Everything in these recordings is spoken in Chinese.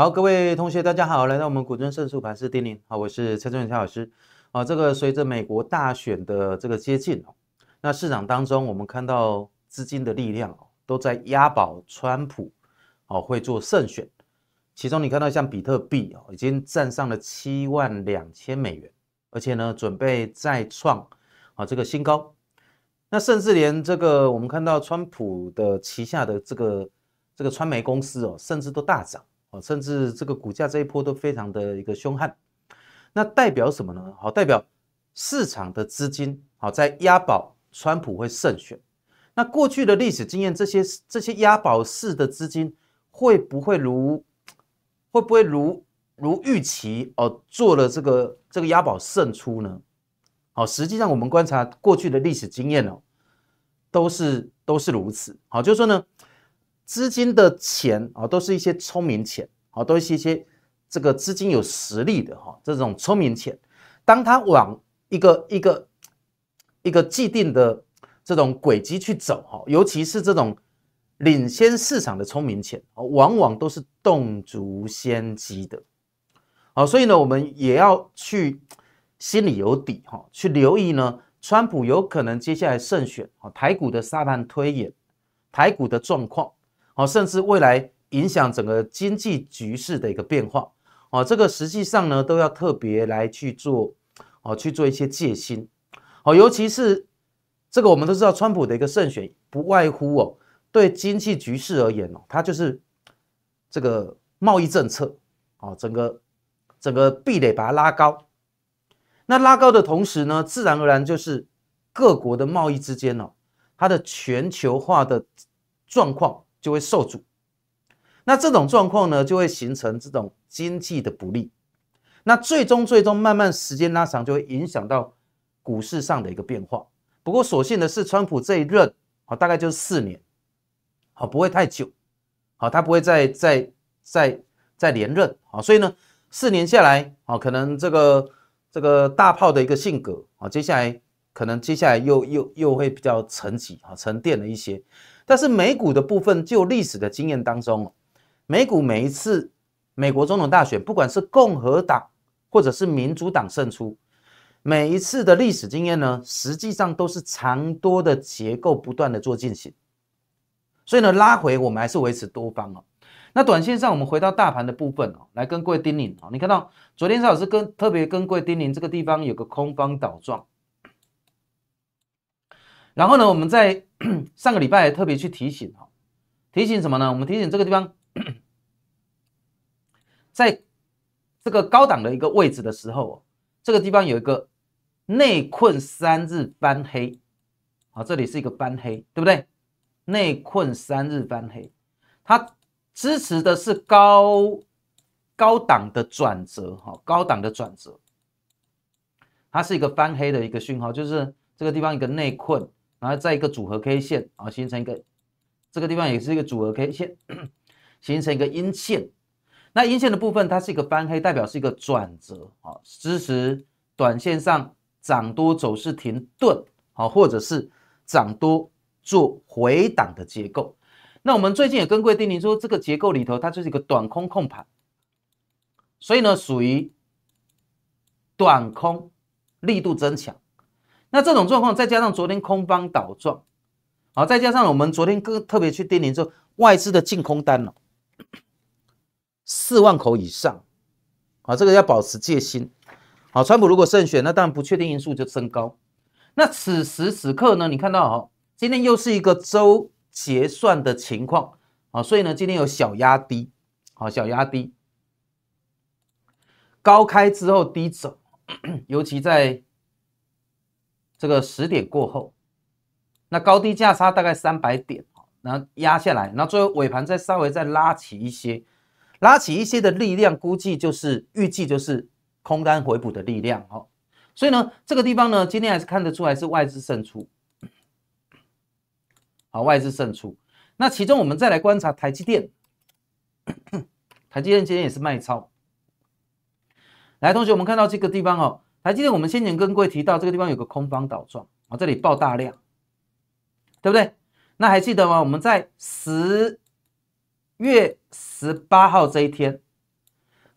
好，各位同学，大家好，来到我们古尊胜数盘是丁铃。好，我是蔡正远蔡老师。啊，这个随着美国大选的这个接近哦，那市场当中我们看到资金的力量哦，都在押宝川普哦会做胜选。其中你看到像比特币哦，已经站上了七万两千美元，而且呢准备再创啊这个新高。那甚至连这个我们看到川普的旗下的这个这个川媒公司哦，甚至都大涨。哦，甚至这个股价这一波都非常的一个凶悍，那代表什么呢？好，代表市场的资金好在押宝川普会胜选。那过去的历史经验，这些这些押宝式的资金会不会如会不会如如预期哦做了这个这个押宝胜出呢？好，实际上我们观察过去的历史经验哦，都是都是如此。好，就是说呢。资金的钱啊，都是一些聪明钱啊，都是一些这个资金有实力的哈，这种聪明钱，当它往一个一个一个既定的这种轨迹去走哈，尤其是这种领先市场的聪明钱啊，往往都是动足先机的，好，所以呢，我们也要去心里有底哈，去留意呢，川普有可能接下来胜选啊，台股的沙盘推演，台股的状况。哦，甚至未来影响整个经济局势的一个变化，哦，这个实际上呢都要特别来去做，哦，去做一些戒心，哦，尤其是这个我们都知道，川普的一个胜选不外乎哦，对经济局势而言哦，他就是这个贸易政策，哦，整个整个壁垒把它拉高，那拉高的同时呢，自然而然就是各国的贸易之间哦，它的全球化的状况。就会受阻，那这种状况呢，就会形成这种经济的不利，那最终最终慢慢时间拉长，就会影响到股市上的一个变化。不过所幸的是，川普这一任啊，大概就是四年，好不会太久，好他不会再再再再连任啊，所以呢，四年下来啊，可能这个这个大炮的一个性格啊，接下来。可能接下来又又又会比较沉寂啊，沉淀了一些。但是美股的部分，就历史的经验当中哦，美股每一次美国总统大选，不管是共和党或者是民主党胜出，每一次的历史经验呢，实际上都是长多的结构不断的做进行。所以呢，拉回我们还是维持多方哦。那短线上我们回到大盘的部分哦，来跟各位盯临啊，你看到昨天是老师跟特别跟各位盯临这个地方有个空方倒撞。然后呢，我们在 上个礼拜特别去提醒哈，提醒什么呢？我们提醒这个地方，在这个高档的一个位置的时候，这个地方有一个内困三日翻黑，啊，这里是一个翻黑，对不对？内困三日翻黑，它支持的是高高档的转折，哈，高档的转折，它是一个翻黑的一个讯号，就是这个地方一个内困。然后在一个组合 K 线啊，形成一个这个地方也是一个组合 K 线，形成一个阴线。那阴线的部分它是一个翻黑，代表是一个转折啊，支持短线上涨多走势停顿啊，或者是涨多做回档的结构。那我们最近也跟贵定你说，这个结构里头它就是一个短空控盘，所以呢属于短空力度增强。那这种状况，再加上昨天空方倒撞，好，再加上我们昨天更特别去叮咛说外资的净空单了，四万口以上，啊，这个要保持戒心。好，川普如果胜选，那当然不确定因素就升高。那此时此刻呢，你看到哦，今天又是一个周结算的情况，啊，所以呢，今天有小压低，好，小压低，高开之后低走，尤其在。这个十点过后，那高低价差大概三百点然后压下来，然后最后尾盘再稍微再拉起一些，拉起一些的力量，估计就是预计就是空单回补的力量哦。所以呢，这个地方呢，今天还是看得出来是外资胜出，好，外资胜出。那其中我们再来观察台积电，台积电今天也是卖超。来，同学，我们看到这个地方哦。还记得我们先前跟各位提到这个地方有个空方倒状，我这里爆大量，对不对？那还记得吗？我们在十月十八号这一天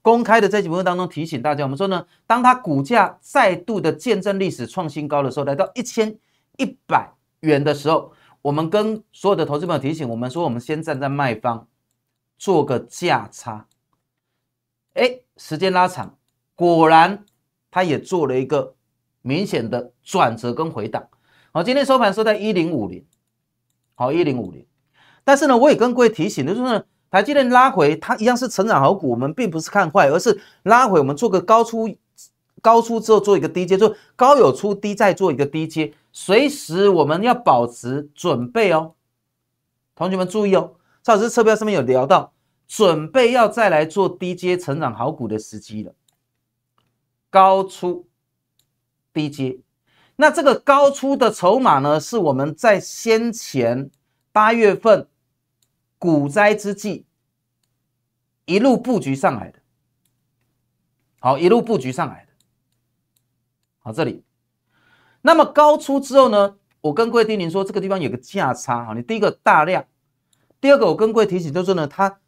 公开的这集节目当中提醒大家，我们说呢，当它股价再度的见证历史创新高的时候，来到一千一百元的时候，我们跟所有的投资朋友提醒我们说，我们先站在卖方做个价差，哎，时间拉长，果然。它也做了一个明显的转折跟回档，好，今天收盘是在一零五零，好一零五零，但是呢，我也跟各位提醒，就是呢，台积电拉回它一样是成长好股，我们并不是看坏，而是拉回我们做个高出高出之后做一个低阶，就高有出低再做一个低阶，随时我们要保持准备哦，同学们注意哦，赵老师车标上面有聊到，准备要再来做低阶成长好股的时机了。高出低接。那这个高出的筹码呢，是我们在先前八月份股灾之际一路布局上来的，好一路布局上来的，好这里，那么高出之后呢，我跟各位听您说，这个地方有个价差啊，你第一个大量，第二个我跟各位提醒就是呢，它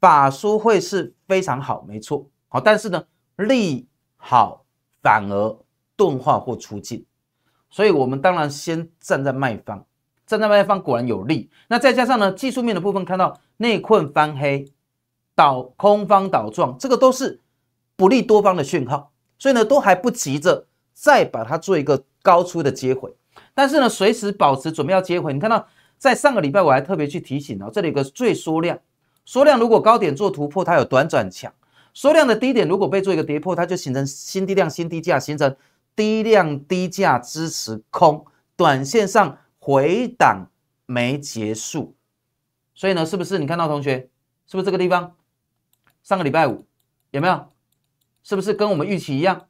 法书会是非常好，没错，好，但是呢利。好，反而钝化或出尽，所以我们当然先站在卖方，站在卖方果然有利。那再加上呢技术面的部分，看到内困翻黑，倒空方倒撞，这个都是不利多方的讯号，所以呢都还不急着再把它做一个高出的接回，但是呢随时保持准备要接回。你看到在上个礼拜我还特别去提醒哦，这里有个最缩量，缩量如果高点做突破，它有短转强。缩量的低点，如果被做一个跌破，它就形成新低量、新低价，形成低量低价支持空，短线上回档没结束。所以呢，是不是你看到同学，是不是这个地方？上个礼拜五有没有？是不是跟我们预期一样，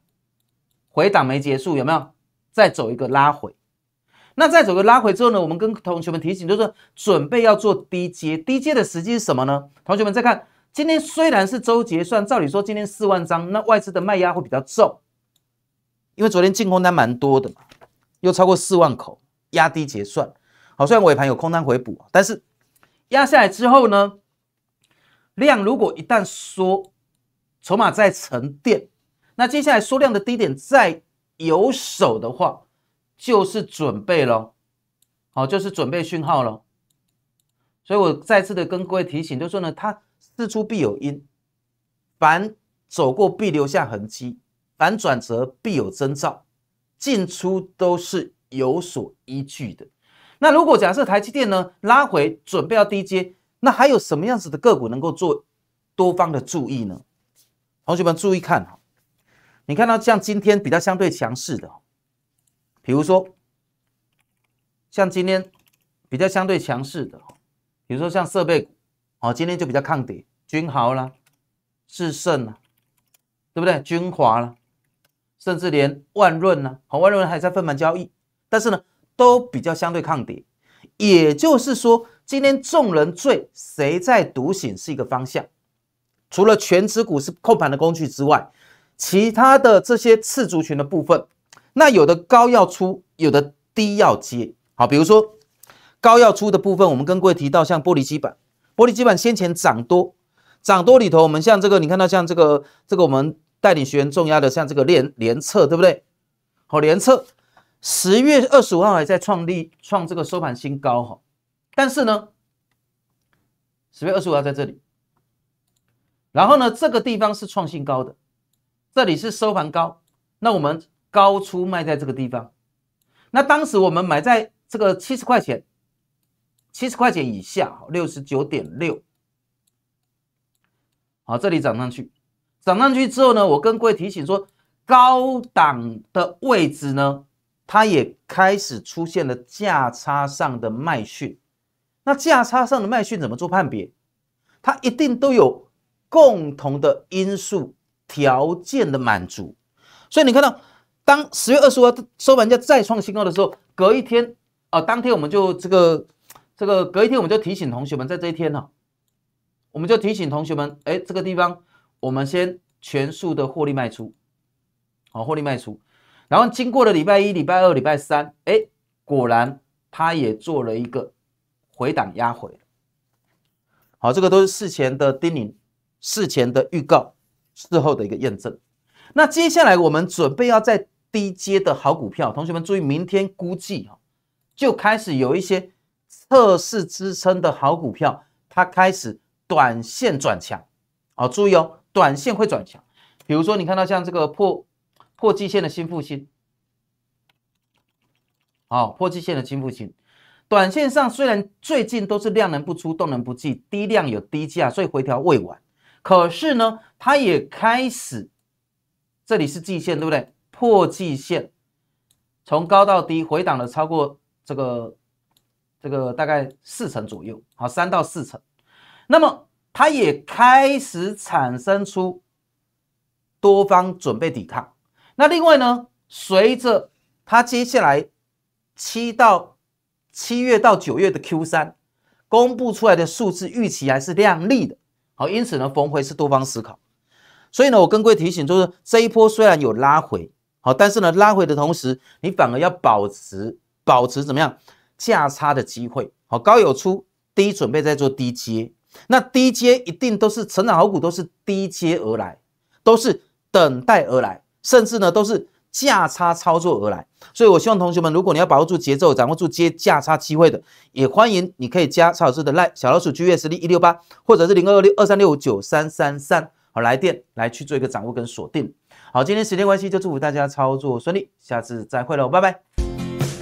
回档没结束？有没有再走一个拉回？那再走个拉回之后呢，我们跟同学们提醒，就是准备要做低阶。低阶的时机是什么呢？同学们再看。今天虽然是周结算，照理说今天四万张，那外资的卖压会比较重，因为昨天进空单蛮多的嘛，又超过四万口，压低结算。好，虽然尾盘有空单回补，但是压下来之后呢，量如果一旦缩，筹码在沉淀，那接下来缩量的低点再有手的话，就是准备咯。好，就是准备讯号咯。所以我再次的跟各位提醒，就说呢，它。事出必有因，凡走过必留下痕迹，凡转折必有征兆，进出都是有所依据的。那如果假设台积电呢拉回准备要低阶，那还有什么样子的个股能够做多方的注意呢？同学们注意看哈，你看到像今天比较相对强势的，比如说像今天比较相对强势的，比如说像设备股，啊，今天就比较抗跌。君豪啦，智胜啦，对不对？君华啦，甚至连万润呐，好，万润还在分盘交易，但是呢，都比较相对抗跌。也就是说，今天众人醉，谁在独醒是一个方向。除了全指股是控盘的工具之外，其他的这些次族群的部分，那有的高要出，有的低要接。好，比如说高要出的部分，我们跟各位提到，像玻璃基板，玻璃基板先前涨多。涨多里头，我们像这个，你看到像这个，这个我们代理学员重压的，像这个连连测，对不对？好，连测十月二十五号还在创立创这个收盘新高，哈，但是呢，十月二十五号在这里，然后呢，这个地方是创新高的，这里是收盘高，那我们高出卖在这个地方，那当时我们买在这个七十块钱，七十块钱以下，六十九点六。好，这里涨上去，涨上去之后呢，我跟各位提醒说，高档的位置呢，它也开始出现了价差上的卖讯。那价差上的卖讯怎么做判别？它一定都有共同的因素条件的满足。所以你看到，当十月二十五号收盘价再创新高的时候，隔一天啊，当天我们就这个这个隔一天我们就提醒同学们，在这一天呢。我们就提醒同学们，哎，这个地方我们先全数的获利卖出，好，获利卖出。然后经过了礼拜一、礼拜二、礼拜三，哎，果然他也做了一个回档压回。好，这个都是事前的叮咛、事前的预告、事后的一个验证。那接下来我们准备要在低阶的好股票，同学们注意，明天估计哈就开始有一些测试支撑的好股票，它开始。短线转强，哦，注意哦，短线会转强。比如说，你看到像这个破破季线的新复兴，哦，破季线的新复兴，短线上虽然最近都是量能不出，动能不济，低量有低价，所以回调未完。可是呢，它也开始，这里是季线，对不对？破季线从高到低回档了超过这个这个大概四成左右，好，三到四成。那么它也开始产生出多方准备抵抗。那另外呢，随着它接下来七到七月到九月的 Q 三公布出来的数字预期还是靓丽的。好，因此呢，逢回是多方思考。所以呢，我跟各位提醒，就是这一波虽然有拉回，好，但是呢，拉回的同时，你反而要保持保持怎么样价差的机会。好，高有出，低准备在做低接。那低阶一定都是成长好股，都是低阶而来，都是等待而来，甚至呢都是价差操作而来。所以我希望同学们，如果你要把握住节奏，掌握住接价差机会的，也欢迎你可以加蔡老师的赖小老鼠居月实力一六八，或者是零二二六二三六五九三三三，好来电来去做一个掌握跟锁定。好，今天时间关系，就祝福大家操作顺利，下次再会喽，拜拜。